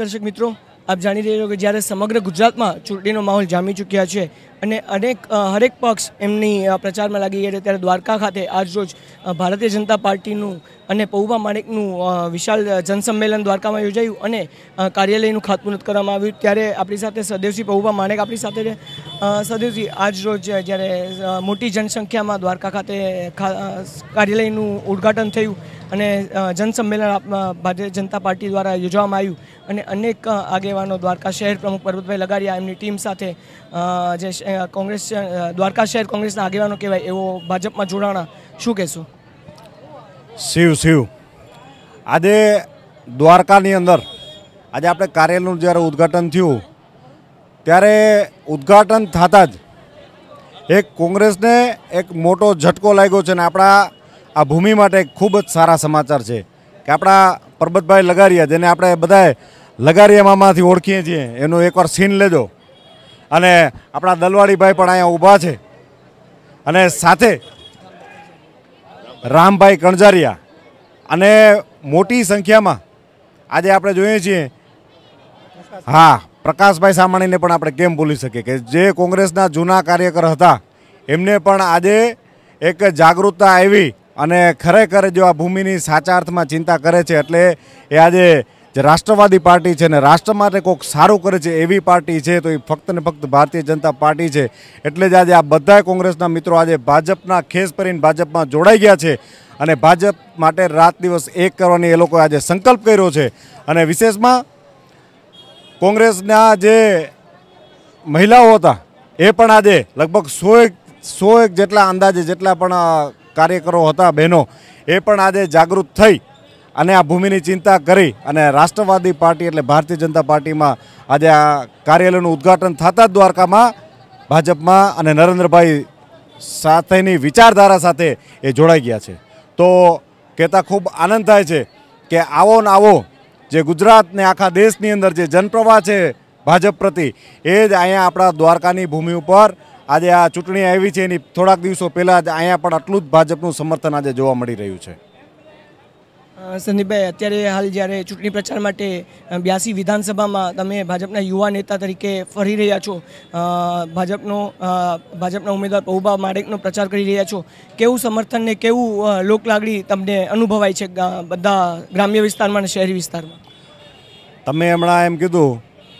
દર્શક મિત્રો આપ જાણી રહ્યો કે જ્યારે સમગ્ર ગુજરાતમાં ચૂંટણીનો માહોલ જામી ચૂક્યા છે અને અનેક હરેક પક્ષ એમની પ્રચારમાં લાગી ગયા છે ત્યારે દ્વારકા ખાતે આજરોજ ભારતીય જનતા પાર્ટીનું અને પૌવા માણેકનું વિશાળ જનસંમેલન દ્વારકામાં યોજાયું અને કાર્યાલયનું ખાતમુહૂર્ત કરવામાં આવ્યું ત્યારે આપણી સાથે સદેવસિંહ પૌવા માણેક આપણી સાથે છે સદેવસિંહ આજરોજ જ્યારે મોટી જનસંખ્યામાં દ્વારકા ખાતે કાર્યાલયનું ઉદ્ઘાટન થયું અને જનસંમેલન ભારતીય જનતા પાર્ટી દ્વારા યોજવામાં આવ્યું અને અનેક આગેવાનો દ્વારકા શહેર પ્રમુખ પર્વતભાઈ લગાડિયા એમની ટીમ સાથે જે કોંગ્રેસ દ્વારકા શહેર કોંગ્રેસના આગેવાનો કહેવાય એવો ભાજપમાં જોડાણા શું કહેશું શિવ શિવ આજે દ્વારકાની અંદર આજે આપણે કાર્યાલયનું જ્યારે ઉદ્ઘાટન થયું ત્યારે ઉદ્ઘાટન થતાં જ એક કોંગ્રેસને એક મોટો ઝટકો લાગ્યો છે ને આપણા આ ભૂમિ માટે ખૂબ જ સારા સમાચાર છે કે આપણા પરબતભાઈ લગારિયા જેને આપણે બધાએ લગારિયા મામાથી ઓળખીએ છીએ એનું એકવાર સીન લેજો અને આપણા દલવાડીભાઈ પણ અહીંયા ઊભા છે અને સાથે રામભાઈ કણજારિયા અને મોટી સંખ્યામાં આજે આપણે જોઈએ છીએ હા પ્રકાશભાઈ સામાણીને પણ આપણે કેમ ભૂલી શકીએ કે જે કોંગ્રેસના જૂના કાર્યકર હતા એમને પણ આજે એક જાગૃતતા આવી અને ખરેખર જો આ ભૂમિની સાચા અર્થમાં ચિંતા કરે છે એટલે એ આજે જે રાષ્ટ્રવાદી પાર્ટી છે ને રાષ્ટ્ર માટે કોઈક સારું કરે છે એવી પાર્ટી છે તો એ ફક્ત ને ફક્ત ભારતીય જનતા પાર્ટી છે એટલે જ આજે આ બધા કોંગ્રેસના મિત્રો આજે ભાજપના ખેસ પરીને ભાજપમાં જોડાઈ ગયા છે અને ભાજપ માટે રાત દિવસ એક કરવાની એ લોકોએ આજે સંકલ્પ કર્યો છે અને વિશેષમાં કોંગ્રેસના જે મહિલાઓ હતા એ પણ આજે લગભગ સો એક સો એક જેટલા અંદાજે જેટલા પણ કાર્યકરો હતા બહેનો એ પણ આજે જાગૃત થઈ અને આ ભૂમિની ચિંતા કરી અને રાષ્ટ્રવાદી પાર્ટી એટલે ભારતીય જનતા પાર્ટીમાં આજે આ કાર્યાલયનું ઉદ્ઘાટન થતાં જ દ્વારકામાં ભાજપમાં અને નરેન્દ્રભાઈ સાથેની વિચારધારા સાથે એ જોડાઈ ગયા છે તો કહેતા ખૂબ આનંદ થાય છે કે આવો ને આવો જે ગુજરાતને આખા દેશની અંદર જે જનપ્રવાહ છે ભાજપ પ્રતિ એ જ અહીંયા આપણા દ્વારકાની ભૂમિ ઉપર આજે આ ચૂંટણી આવી છે એની થોડાક દિવસો પહેલાં જ અહીંયા પણ આટલું જ ભાજપનું સમર્થન આજે જોવા મળી રહ્યું છે સંદીપભાઈ અત્યારે હાલ જ્યારે ચૂંટણી પ્રચાર માટે બ્યાસી વિધાનસભામાં તમે ભાજપના યુવા નેતા તરીકે ફરી રહ્યા છો ભાજપનો ભાજપના ઉમેદવાર પૌબા માડેકનો પ્રચાર કરી રહ્યા છો કેવું સમર્થન ને કેવું લોકલાગણી તમને અનુભવાય છે બધા ગ્રામ્ય વિસ્તારમાં અને શહેરી વિસ્તારમાં તમે હમણાં એમ કીધું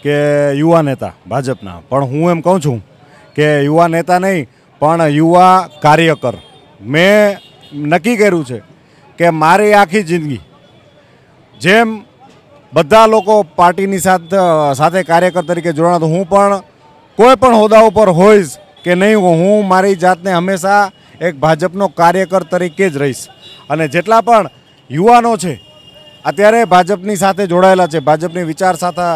કે યુવા નેતા ભાજપના પણ હું એમ કહું છું કે યુવા નેતા નહીં પણ યુવા કાર્યકર મેં નક્કી કર્યું છે કે મારી આખી જિંદગી જેમ બધા લોકો પાર્ટીની સાથે સાથે કાર્યકર તરીકે જોડાણ હું પણ કોઈ પણ હોદ્દા ઉપર હોઈશ કે નહીં હું મારી જાતને હંમેશા એક ભાજપનો કાર્યકર તરીકે જ રહીશ અને જેટલા પણ યુવાનો છે અત્યારે ભાજપની સાથે જોડાયેલા છે ભાજપની વિચાર સાથે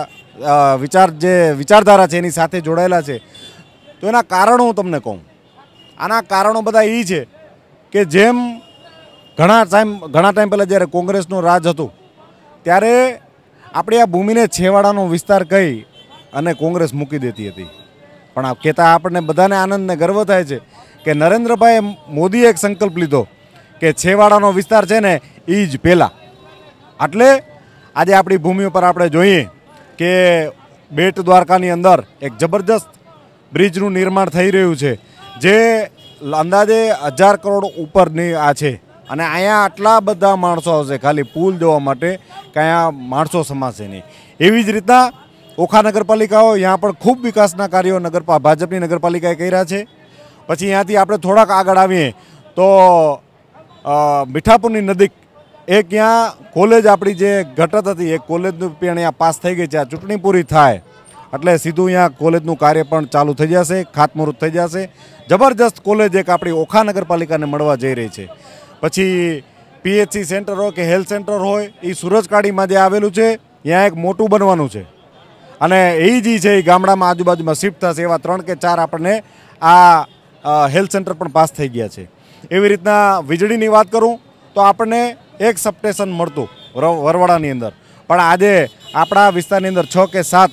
વિચાર જે વિચારધારા છે એની સાથે જોડાયેલા છે તો એના કારણો હું તમને કહું આના કારણો બધા એ છે કે જેમ ઘણા ટાઈમ ઘણા ટાઈમ પહેલાં જ્યારે કોંગ્રેસનું રાજ હતું ત્યારે આપણે આ ભૂમિને છેવાડાનો વિસ્તાર કહી અને કોંગ્રેસ મૂકી દેતી હતી પણ આ કહેતા આપણને બધાને આનંદને ગર્વ થાય છે કે નરેન્દ્રભાઈએ મોદીએ એક સંકલ્પ લીધો કે છેવાડાનો વિસ્તાર છે ને એ જ પહેલાં એટલે આજે આપણી ભૂમિ ઉપર આપણે જોઈએ કે બેટ દ્વારકાની અંદર એક જબરજસ્ત બ્રિજનું નિર્માણ થઈ રહ્યું છે જે અંદાજે હજાર કરોડ ઉપરની આ છે અને અહીંયા આટલા બધા માણસો આવશે ખાલી પુલ જોવા માટે કે અહીંયા માણસો સમાશે નહીં એવી જ રીતના ઓખા નગરપાલિકાઓ ત્યાં પણ ખૂબ વિકાસના કાર્યો નગરપા ભાજપની નગરપાલિકાએ કર્યા છે પછી ત્યાંથી આપણે થોડાક આગળ આવીએ તો મીઠાપુરની નજીક એક ત્યાં કોલેજ આપણી જે ઘટત હતી એ કોલેજનું પણ અહીંયા પાસ થઈ ગઈ છે આ ચૂંટણી પૂરી થાય એટલે સીધું અહીંયા કોલેજનું કાર્ય પણ ચાલુ થઈ જશે ખાતમુહૂર્ત થઈ જશે જબરજસ્ત કોલેજ એક આપણી ઓખા નગરપાલિકાને મળવા જઈ રહી છે પછી પીએચસી સેન્ટર હોય કે હેલ્થ સેન્ટર હોય એ સુરજકાડીમાં જે આવેલું છે ત્યાં એક મોટું બનવાનું છે અને એ જે છે એ ગામડામાં આજુબાજુમાં શિફ્ટ થશે એવા ત્રણ કે ચાર આપણને આ હેલ્થ સેન્ટર પણ પાસ થઈ ગયા છે એવી રીતના વીજળીની વાત કરું તો આપણને એક સબસ્ટેશન મળતું વરવાડાની અંદર પણ આજે આપણા વિસ્તારની અંદર છ કે સાત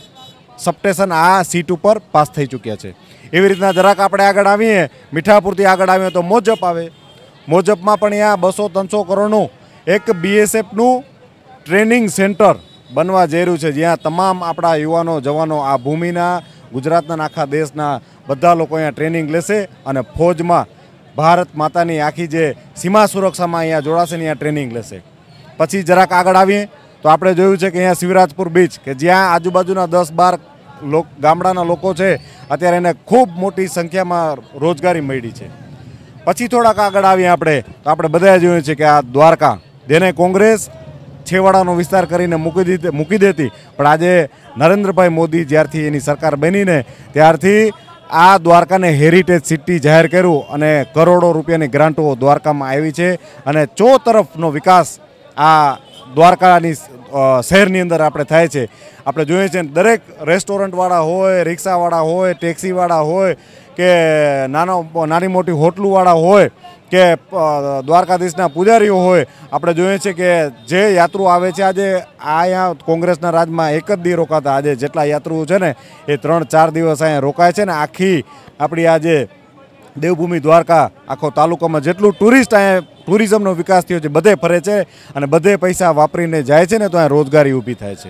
સપ્ટેશન આ સીટ ઉપર પાસ થઈ ચૂક્યા છે એવી રીતના જરાક આપણે આગળ આવીએ મીઠાપુરથી આગળ આવીએ તો મોજપ આવે મોજપમાં પણ અહીંયા બસો ત્રણસો કરોડનું એક બીએસએફનું ટ્રેનિંગ સેન્ટર બનવા જઈ રહ્યું છે જ્યાં તમામ આપણા યુવાનો જવાનો આ ભૂમિના ગુજરાતના આખા દેશના બધા લોકો અહીંયા ટ્રેનિંગ લેશે અને ફોજમાં ભારત માતાની આખી જે સીમા સુરક્ષામાં અહીંયા જોડાશે ને અહીંયા ટ્રેનિંગ લેશે પછી જરાક આગળ આવીએ તો આપણે જોયું છે કે અહીંયા શિવરાજપુર બીચ કે જ્યાં આજુબાજુના દસ બાર ગામડાના લોકો છે અત્યારે એને ખૂબ મોટી સંખ્યામાં રોજગારી મળી છે પછી થોડાક આગળ આવીએ આપણે તો આપણે બધાએ જોયું છે કે આ દ્વારકા જેને કોંગ્રેસ છેવાડાનો વિસ્તાર કરીને મૂકી દીધી મૂકી દેતી પણ આજે નરેન્દ્રભાઈ મોદી જ્યારથી એની સરકાર બનીને ત્યારથી આ દ્વારકાને હેરિટેજ સિટી જાહેર કર્યું અને કરોડો રૂપિયાની ગ્રાન્ટો દ્વારકામાં આવી છે અને ચો તરફનો વિકાસ આ દ્વારકાની શહેરની અંદર આપણે થાય છે આપણે જોઈએ છીએ દરેક રેસ્ટોરન્ટવાળા હોય રિક્ષાવાળા હોય ટેક્સીવાળા હોય કે નાનો નાની મોટી હોટલવાળા હોય કે દ્વારકાધીશના પૂજારીઓ હોય આપણે જોઈએ છીએ કે જે યાત્રુ આવે છે આજે અહીંયા કોંગ્રેસના રાજમાં એક જ દી રોકાતા આજે જેટલા યાત્રુઓ છે ને એ ત્રણ ચાર દિવસ અહીંયા રોકાય છે ને આખી આપણી આજે દેવભૂમિ દ્વારકા આખો તાલુકામાં જેટલું ટુરિસ્ટ અહીંયા ટુરિઝમનો વિકાસ થયો છે બધે ફરે છે અને બધે પૈસા વાપરીને જાય છે ને તો અહીંયા રોજગારી ઊભી થાય છે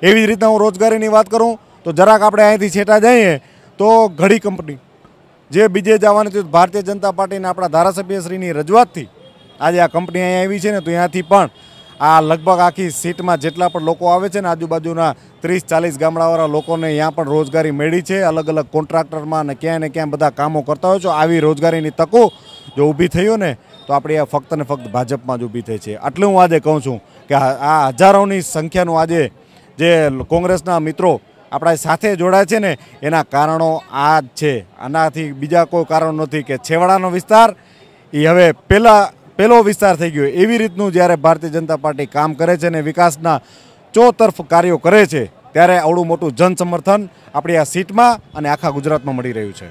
એવી જ રીતના હું રોજગારીની વાત કરું તો જરાક આપણે અહીંયાથી છેટા જઈએ તો ઘડી કંપની જે બીજે જવાની હતી ભારતીય જનતા પાર્ટીના આપણા ધારાસભ્યશ્રીની રજૂઆતથી આજે આ કંપની અહીંયા આવી છે ને તો અહીંયાથી પણ આ લગભગ આખી સીટમાં જેટલા પણ લોકો આવે છે ને આજુબાજુના ત્રીસ ચાલીસ ગામડાવાળા લોકોને અહીંયા પણ રોજગારી મળી છે અલગ અલગ કોન્ટ્રાક્ટરમાં અને ક્યાંય ને ક્યાંય બધા કામો કરતા હોય છો આવી રોજગારીની તકો જો ઊભી થયો ને તો આપણે આ ફક્ત ને ફક્ત ભાજપમાં જ ઊભી થઈ છે આટલું હું આજે કહું છું કે આ હજારોની સંખ્યાનું આજે જે કોંગ્રેસના મિત્રો આપણા સાથે જોડાય છે ને એના કારણો આ જ છે આનાથી બીજા કોઈ કારણ નથી કે છેવાડાનો વિસ્તાર એ હવે પહેલાં પહેલો વિસ્તાર થઈ ગયો એવી રીતનું જ્યારે ભારતીય જનતા પાર્ટી કામ કરે છે ને વિકાસના ચોતરફ કાર્યો કરે છે ત્યારે આવડું મોટું જનસમર્થન આપણી આ સીટમાં અને આખા ગુજરાતમાં મળી રહ્યું છે